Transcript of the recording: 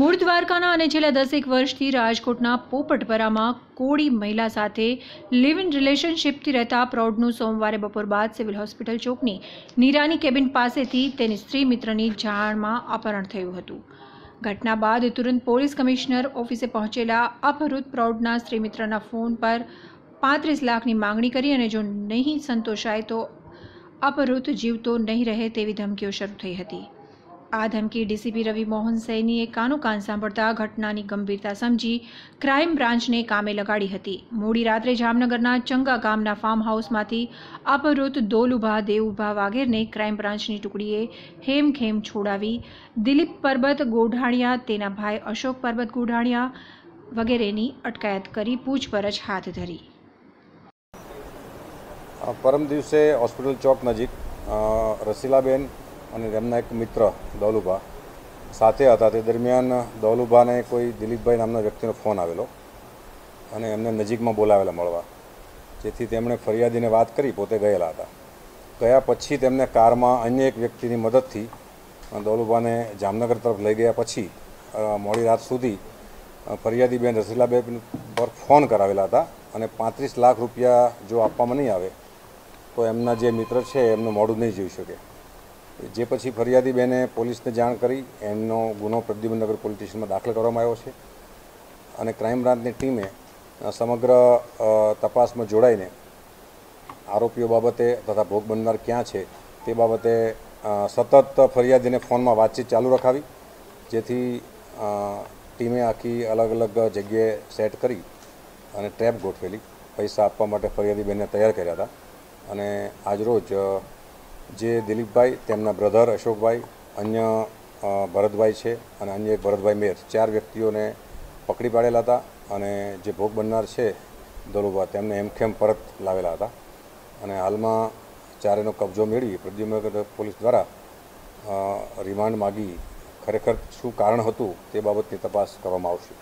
મૂળ દ્વારકાના અને છેલ્લા દસેક વર્ષથી રાજકોટના પોપટપરામાં કોળી મહિલા સાથે લિવ ઇન રિલેશનશીપથી રહેતા પ્રૌઢનું સોમવારે બપોર બાદ સિવિલ હોસ્પિટલ ચોકની નીરાની કેબિન પાસેથી તેની સ્ત્રી મિત્રની જાણમાં અપહરણ થયું હતું ઘટના બાદ તુરંત પોલીસ કમિશનર ઓફિસે પહોંચેલા અપહૃત પ્રૌઢના સ્ત્રી મિત્રના ફોન પર પાંત્રીસ લાખની માંગણી કરી અને જો નહીં સંતોષાય તો અપહૃત જીવતો નહીં રહે તેવી ધમકીઓ શરૂ થઈ હતી આ ધમકી ડીસીપી રવિ મોહન સૈનીએ કાનોકાન સાંભળતા ઘટનાની ગંભીરતા સમજી ક્રાઇમ બ્રાન્ચને કામે લગાડી હતી મોડી રાત્રે જામનગરના ચંગા ગામના ફાર્મ હાઉસમાંથી અપહૃત દોલુભા દેવુભા વાગેરને ક્રાઇમ બ્રાન્ચની ટુકડીએ હેમખેમ છોડાવી દિલીપ પરબત ગોઢાણિયા તેના ભાઈ અશોક પરબત ગોઢાણિયા વગેરેની અટકાયત કરી પૂછપરછ હાથ ધરી પરમ દિવસે હોસ્પિટલ ચોક નજીક રસીલાબેન અને તેમના એક મિત્ર દૌલુભા સાથે હતા તે દરમિયાન દૌલુભાને કોઈ દિલીપભાઈ નામના વ્યક્તિનો ફોન આવેલો અને એમને નજીકમાં બોલાવેલા મળવા જેથી તેમણે ફરિયાદીને વાત કરી પોતે ગયેલા હતા ગયા પછી તેમને કારમાં અન્ય એક વ્યક્તિની મદદથી દૌલુભાને જામનગર તરફ લઈ ગયા પછી મોડી રાત સુધી ફરિયાદીબેન રસીલાબેન પર ફોન કરાવેલા હતા અને પાંત્રીસ લાખ રૂપિયા જો આપવામાં નહીં આવે તો એમના જે મિત્ર છે એમનું મોડું નહીં જોઈ શકે જે પછી ફરિયાદી બેને પોલીસને જાણ કરી એમનો ગુનો પ્રદ્યુમનગર પોલીસ સ્ટેશનમાં દાખલ કરવામાં આવ્યો છે અને ક્રાઇમ બ્રાન્ચની ટીમે સમગ્ર તપાસમાં જોડાઈને આરોપીઓ બાબતે તથા ભોગ બનનાર ક્યાં છે તે બાબતે સતત ફરિયાદીને ફોનમાં વાતચીત ચાલુ રખાવી જેથી ટીમે આખી અલગ અલગ જગ્યાએ સેટ કરી અને ટ્રેપ ગોઠવેલી પૈસા આપવા માટે ફરિયાદી બેનને તૈયાર કર્યા હતા અને આજરોજ જે દિલીપભાઈ તેમના બ્રધર અશોકભાઈ અન્ય ભરતભાઈ છે અને અન્ય એક ભરતભાઈ મેર ચાર વ્યક્તિઓને પકડી પાડેલા હતા અને જે ભોગ બનનાર છે દલુભા તેમને હેમખેમ પરત લાવેલા હતા અને હાલમાં ચારેનો કબજો મેળવી પ્રદ્યુમ્ન પોલીસ દ્વારા રિમાન્ડ માગી ખરેખર શું કારણ હતું તે બાબતની તપાસ કરવામાં આવશે